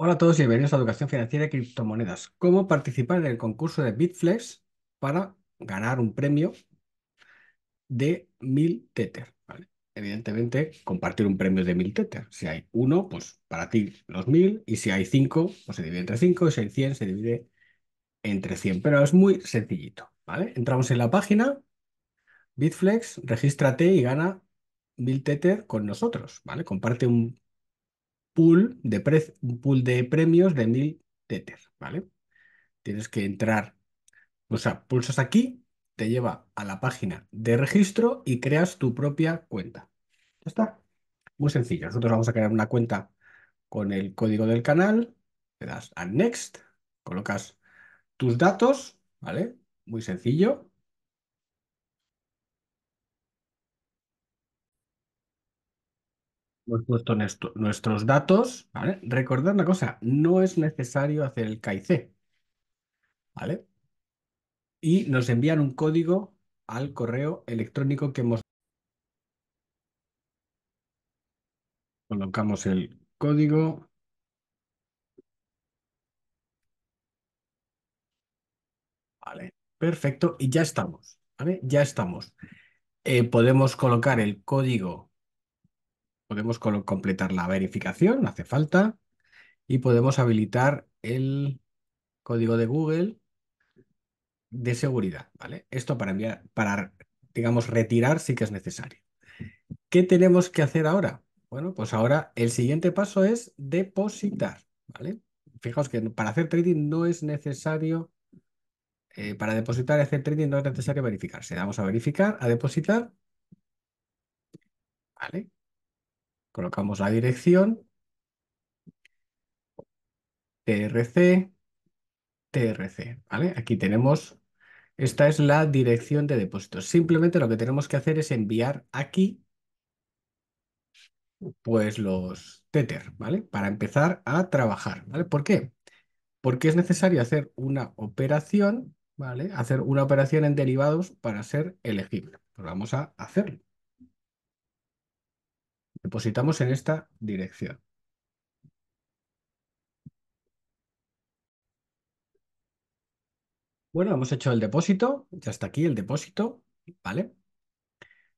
Hola a todos y bienvenidos a Educación Financiera y Criptomonedas. ¿Cómo participar en el concurso de Bitflex para ganar un premio de 1000 Tether? Evidentemente, compartir un premio de 1000 Tether. Si hay uno, pues para ti los 1000, y si hay cinco, pues se divide entre 5, y si hay 100, se divide entre 100. Pero es muy sencillito. Entramos en la página, Bitflex, regístrate y gana 1000 Tether con nosotros. Comparte un pool de, pool de premios de 1000 Tether, ¿vale? Tienes que entrar, o sea, pulsas aquí, te lleva a la página de registro y creas tu propia cuenta. Ya está. Muy sencillo. Nosotros vamos a crear una cuenta con el código del canal, le das a Next, colocas tus datos, ¿vale? Muy sencillo. hemos puesto nuestros datos. ¿vale? Recordad una cosa, no es necesario hacer el KIC. ¿Vale? Y nos envían un código al correo electrónico que hemos... Colocamos el código. Vale, perfecto. Y ya estamos. ¿vale? Ya estamos. Eh, podemos colocar el código Podemos completar la verificación, no hace falta. Y podemos habilitar el código de Google de seguridad, ¿vale? Esto para enviar, para, digamos, retirar sí que es necesario. ¿Qué tenemos que hacer ahora? Bueno, pues ahora el siguiente paso es depositar, ¿vale? Fijaos que para hacer trading no es necesario, eh, para depositar y hacer trading no es necesario verificarse. Vamos a verificar, a depositar, ¿vale? colocamos la dirección, trc, trc, ¿vale? Aquí tenemos, esta es la dirección de depósito. Simplemente lo que tenemos que hacer es enviar aquí pues los tether, ¿vale? Para empezar a trabajar, ¿vale? ¿Por qué? Porque es necesario hacer una operación, ¿vale? Hacer una operación en derivados para ser elegible. Pues vamos a hacerlo. Depositamos en esta dirección. Bueno, hemos hecho el depósito, ya está aquí el depósito, ¿vale?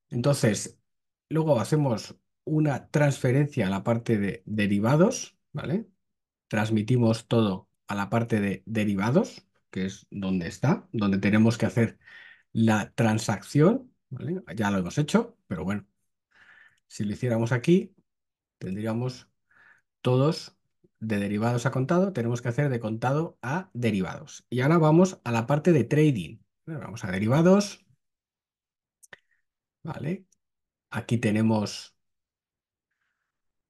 Entonces, luego hacemos una transferencia a la parte de derivados, ¿vale? Transmitimos todo a la parte de derivados, que es donde está, donde tenemos que hacer la transacción, Ya lo hemos hecho, pero bueno, si lo hiciéramos aquí, tendríamos todos de derivados a contado, tenemos que hacer de contado a derivados. Y ahora vamos a la parte de trading. vamos a derivados. Vale. Aquí tenemos...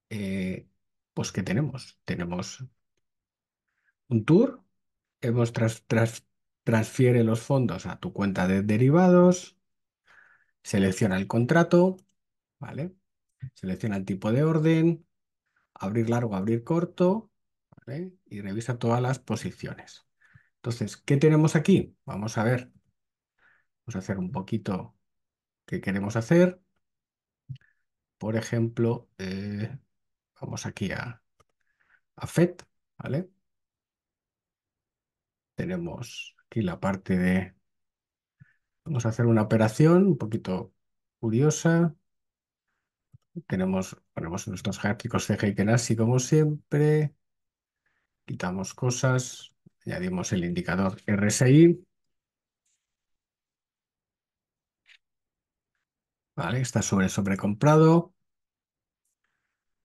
Eh, pues, ¿qué tenemos? Tenemos un tour. Hemos transfiere los fondos a tu cuenta de derivados. Selecciona el contrato. Vale. Selecciona el tipo de orden, abrir largo, abrir corto, y revisa todas las posiciones. Entonces, ¿qué tenemos aquí? Vamos a ver. Vamos a hacer un poquito qué queremos hacer. Por ejemplo, eh, vamos aquí a, a FET, ¿vale? Tenemos aquí la parte de... Vamos a hacer una operación un poquito curiosa. Tenemos, ponemos nuestros gráficos CGI así como siempre. Quitamos cosas. Añadimos el indicador RSI. Vale, está sobre sobrecomprado.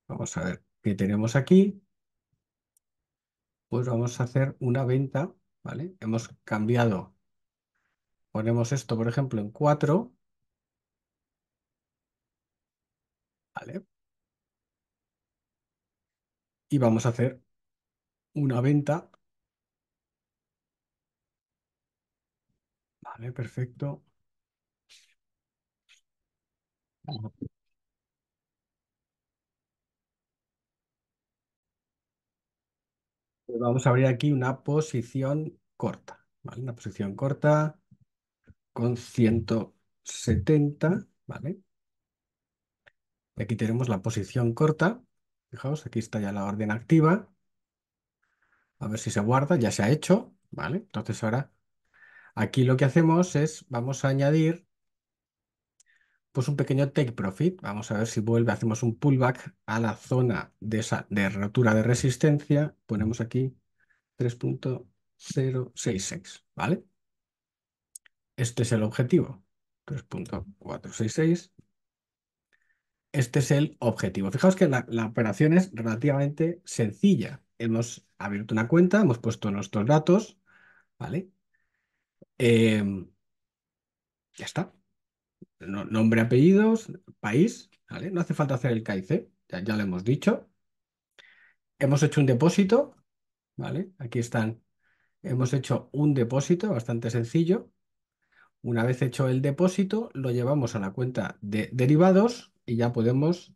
Vamos a ver qué tenemos aquí. Pues vamos a hacer una venta, ¿vale? Hemos cambiado. Ponemos esto, por ejemplo, en 4 Y vamos a hacer una venta. Vale, perfecto. Pues vamos a abrir aquí una posición corta, ¿vale? Una posición corta con 170, ¿vale? Aquí tenemos la posición corta. Fijaos, aquí está ya la orden activa. A ver si se guarda, ya se ha hecho. ¿vale? Entonces ahora aquí lo que hacemos es, vamos a añadir pues un pequeño take profit. Vamos a ver si vuelve, hacemos un pullback a la zona de, esa, de rotura de resistencia. Ponemos aquí 3.066, ¿vale? Este es el objetivo, 3.466. Este es el objetivo. Fijaos que la, operación es relativamente sencilla. Hemos abierto una cuenta, hemos puesto nuestros datos, ¿vale? Em, ya está. nombre, apellidos, país, ¿vale? No hace falta hacer el KIC, ya, ya lo hemos dicho. Hemos hecho un depósito, ¿vale? Aquí están. Hemos hecho un depósito bastante sencillo. Una vez hecho el depósito, lo llevamos a la cuenta de derivados y ya podemos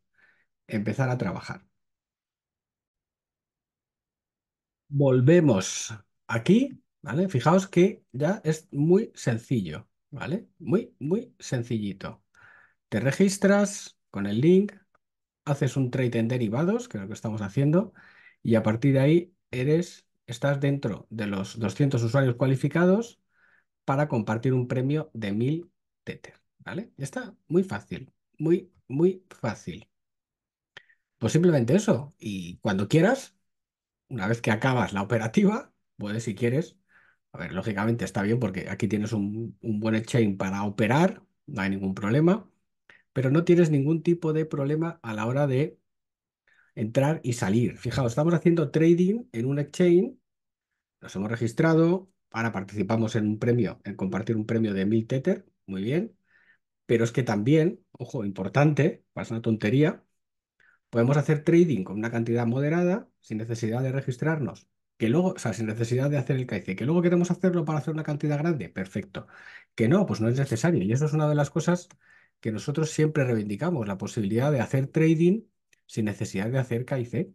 empezar a trabajar. Volvemos aquí, ¿vale? Fijaos que ya es muy sencillo, ¿vale? Muy, muy sencillito. Te registras con el link, haces un trade en derivados, que es lo que estamos haciendo, y a partir de ahí eres, estás dentro de los 200 usuarios cualificados para compartir un premio de 1000 Tether, ¿vale? está muy fácil, muy muy fácil. Pues simplemente eso. Y cuando quieras, una vez que acabas la operativa, puedes si quieres. A ver, lógicamente está bien porque aquí tienes un, buen exchange para operar, no hay ningún problema, pero no tienes ningún tipo de problema a la hora de entrar y salir. Fijaos, estamos haciendo trading en un exchange, nos hemos registrado, ahora participamos en un premio, en compartir un premio de 1000 Tether, muy bien. Pero es que también, ojo, importante, es una tontería, podemos hacer trading con una cantidad moderada, sin necesidad de registrarnos, que luego, o sea, sin necesidad de hacer el CAICE, que luego queremos hacerlo para hacer una cantidad grande, perfecto. Que no, pues no es necesario. Y eso es una de las cosas que nosotros siempre reivindicamos, la posibilidad de hacer trading sin necesidad de hacer KIC,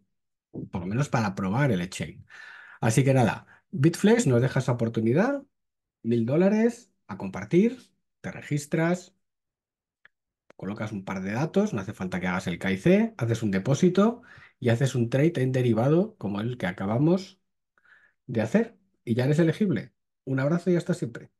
por lo menos para probar el exchange. Así que nada, Bitflex nos deja esa oportunidad, mil dólares a compartir, te registras, colocas un par de datos, no hace falta que hagas el KIC, haces un depósito y haces un trade en derivado como el que acabamos de hacer y ya eres elegible. Un abrazo y hasta siempre.